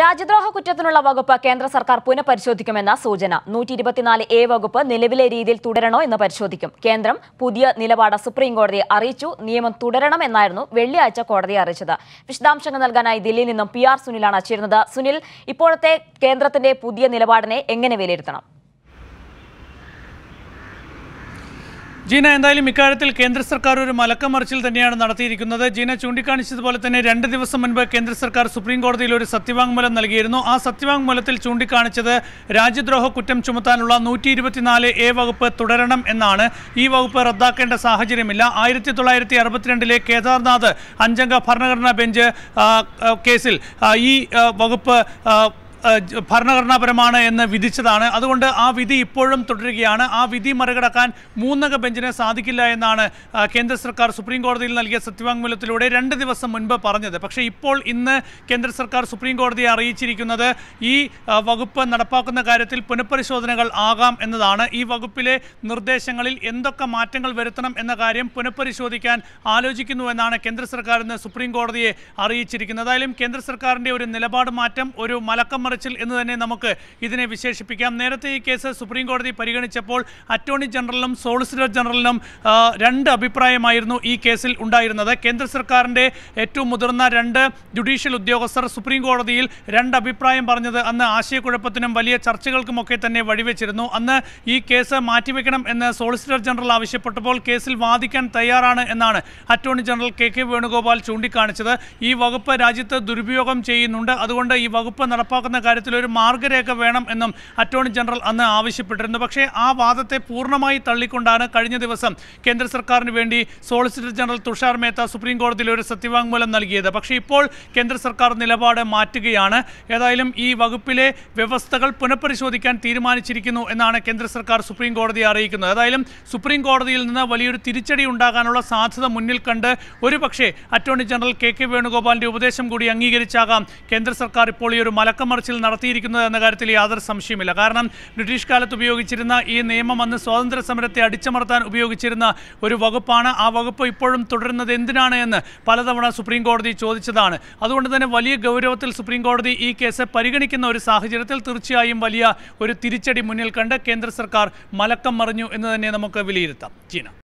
രാജ്യദ്രോഹ കുറ്റത്തിനുള്ള വകുപ്പ് കേന്ദ്ര സർക്കാർ പുനഃപരിശോധിക്കുമെന്ന സൂചന നൂറ്റി ഇരുപത്തിനാല് എ വകുപ്പ് നിലവിലെ രീതിയിൽ തുടരണോ എന്ന് പരിശോധിക്കും കേന്ദ്രം പുതിയ നിലപാട് സുപ്രീം അറിയിച്ചു നിയമം തുടരണം എന്നായിരുന്നു വെള്ളിയാഴ്ച കോടതിയെ അറിയിച്ചത് വിശദാംശങ്ങൾ നൽകാനായി ദില്ലിയിൽ നിന്നും പി ആർ സുനിലാണ് ചേരുന്നത് സുനിൽ ഇപ്പോഴത്തെ കേന്ദ്രത്തിന്റെ പുതിയ നിലപാടിനെ എങ്ങനെ വിലയിരുത്തണം ജീന എന്തായാലും ഇക്കാര്യത്തിൽ കേന്ദ്ര സർക്കാർ ഒരു മലക്കമറിച്ചിൽ തന്നെയാണ് നടത്തിയിരിക്കുന്നത് ജീന ചൂണ്ടിക്കാണിച്ചതുപോലെ തന്നെ രണ്ട് ദിവസം മുൻപ് കേന്ദ്ര സർക്കാർ സുപ്രീം കോടതിയിൽ ഒരു സത്യവാങ്മൂലം നൽകിയിരുന്നു ആ സത്യവാങ്മൂലത്തിൽ ചൂണ്ടിക്കാണിച്ചത് രാജ്യദ്രോഹ കുറ്റം ചുമത്താനുള്ള നൂറ്റി ഇരുപത്തിനാല് എ വകുപ്പ് തുടരണം എന്നാണ് ഈ വകുപ്പ് റദ്ദാക്കേണ്ട സാഹചര്യമില്ല ആയിരത്തി തൊള്ളായിരത്തി അറുപത്തിരണ്ടിലെ കേദാർനാഥ് അഞ്ചംഗ ഭരണഘടനാ ബെഞ്ച് കേസിൽ ഈ വകുപ്പ് ഭരണഘടനാപരമാണ് എന്ന് വിധിച്ചതാണ് അതുകൊണ്ട് ആ വിധി ഇപ്പോഴും തുടരുകയാണ് ആ വിധി മറികടക്കാൻ മൂന്നംഗ ബെഞ്ചിന് സാധിക്കില്ല എന്നാണ് കേന്ദ്ര സർക്കാർ സുപ്രീം കോടതിയിൽ നൽകിയ സത്യവാങ്മൂലത്തിലൂടെ രണ്ട് ദിവസം മുൻപ് പറഞ്ഞത് പക്ഷേ ഇപ്പോൾ ഇന്ന് കേന്ദ്ര സർക്കാർ സുപ്രീം കോടതിയെ അറിയിച്ചിരിക്കുന്നത് ഈ വകുപ്പ് നടപ്പാക്കുന്ന കാര്യത്തിൽ പുനഃപരിശോധനകൾ ആകാം എന്നതാണ് ഈ വകുപ്പിലെ നിർദ്ദേശങ്ങളിൽ എന്തൊക്കെ മാറ്റങ്ങൾ വരുത്തണം എന്ന കാര്യം പുനഃപരിശോധിക്കാൻ ആലോചിക്കുന്നു എന്നാണ് കേന്ദ്ര സർക്കാർ ഇന്ന് സുപ്രീം കോടതിയെ അറിയിച്ചിരിക്കുന്നത് ഏതായാലും കേന്ദ്ര സർക്കാരിൻ്റെ ഒരു നിലപാട് മാറ്റം ഒരു മലക്കം അട്ടിമറിച്ചിൽ എന്ന് തന്നെ നമുക്ക് ഇതിനെ വിശേഷിപ്പിക്കാം നേരത്തെ ഈ കേസ് സുപ്രീം കോടതി പരിഗണിച്ചപ്പോൾ അറ്റോർണി ജനറലിനും സോളിസിറ്റർ ജനറലിനും രണ്ട് അഭിപ്രായമായിരുന്നു ഈ കേസിൽ ഉണ്ടായിരുന്നത് കേന്ദ്ര സർക്കാരിൻ്റെ ഏറ്റവും മുതിർന്ന രണ്ട് ജുഡീഷ്യൽ ഉദ്യോഗസ്ഥർ സുപ്രീം കോടതിയിൽ രണ്ട് അഭിപ്രായം പറഞ്ഞത് അന്ന് ആശയക്കുഴപ്പത്തിനും വലിയ ചർച്ചകൾക്കുമൊക്കെ തന്നെ വഴിവെച്ചിരുന്നു അന്ന് ഈ കേസ് മാറ്റിവെക്കണം എന്ന് സോളിസിറ്റർ ജനറൽ ആവശ്യപ്പെട്ടപ്പോൾ കേസിൽ വാദിക്കാൻ തയ്യാറാണ് എന്നാണ് attorney general K K Venugopal ചൂണ്ടിക്കാണിച്ചത് ഈ വകുപ്പ് രാജ്യത്ത് ദുരുപയോഗം ചെയ്യുന്നുണ്ട് അതുകൊണ്ട് ഈ വകുപ്പ് നടപ്പാക്കുന്ന കാര്യത്തിൽ ഒരു മാർഗരേഖ വേണം എന്നും അറ്റോർണി ജനറൽ അന്ന് ആവശ്യപ്പെട്ടിരുന്നു പക്ഷേ ആ വാദത്തെ പൂർണ്ണമായി തള്ളിക്കൊണ്ടാണ് കഴിഞ്ഞ ദിവസം കേന്ദ്ര സർക്കാരിന് വേണ്ടി solicitor general Tushar Mehta supreme കോടതിയിൽ ഒരു സത്യവാങ്മൂലം നൽകിയത് പക്ഷേ ഇപ്പോൾ കേന്ദ്ര സർക്കാർ നിലപാട് മാറ്റുകയാണ് ഏതായാലും ഈ വകുപ്പിലെ വ്യവസ്ഥകൾ പുനഃപരിശോധിക്കാൻ തീരുമാനിച്ചിരിക്കുന്നു എന്നാണ് കേന്ദ്ര സർക്കാർ സുപ്രീം കോടതിയെ അറിയിക്കുന്നത് ഏതായാലും സുപ്രീം കോടതിയിൽ നിന്ന് വലിയൊരു തിരിച്ചടി ഉണ്ടാകാനുള്ള സാധ്യത മുന്നിൽ കണ്ട് ഒരുപക്ഷേ അറ്റോർണി ജനറൽ കെ കെ വേണുഗോപാലിന്റെ ഉപദേശം കൂടി അംഗീകരിച്ചാകാം കേന്ദ്ര സർക്കാർ ഇപ്പോൾ ഈ ഒരു മലക്കമറിച്ച് ചർച്ചിൽ നടത്തിയിരിക്കുന്നത് എന്ന കാര്യത്തിൽ യാതൊരു സംശയമില്ല കാരണം ബ്രിട്ടീഷ് കാലത്ത് ഉപയോഗിച്ചിരുന്ന ഈ നിയമം അന്ന് സ്വാതന്ത്ര്യ സമരത്തെ അടിച്ചമർത്താൻ ഉപയോഗിച്ചിരുന്ന ഒരു വകുപ്പാണ് ആ വകുപ്പ് ഇപ്പോഴും തുടരുന്നത് എന്തിനാണ് എന്ന് പലതവണ സുപ്രീം കോടതി ചോദിച്ചതാണ് അതുകൊണ്ട് തന്നെ വലിയ ഗൗരവത്തിൽ സുപ്രീം കോടതി ഈ കേസ് പരിഗണിക്കുന്ന ഒരു സാഹചര്യത്തിൽ തീർച്ചയായും വലിയ ഒരു തിരിച്ചടി മുന്നിൽ കണ്ട് കേന്ദ്ര സർക്കാർ മലക്കം മറിഞ്ഞു എന്ന് തന്നെ നമുക്ക് വിലയിരുത്താം ചീന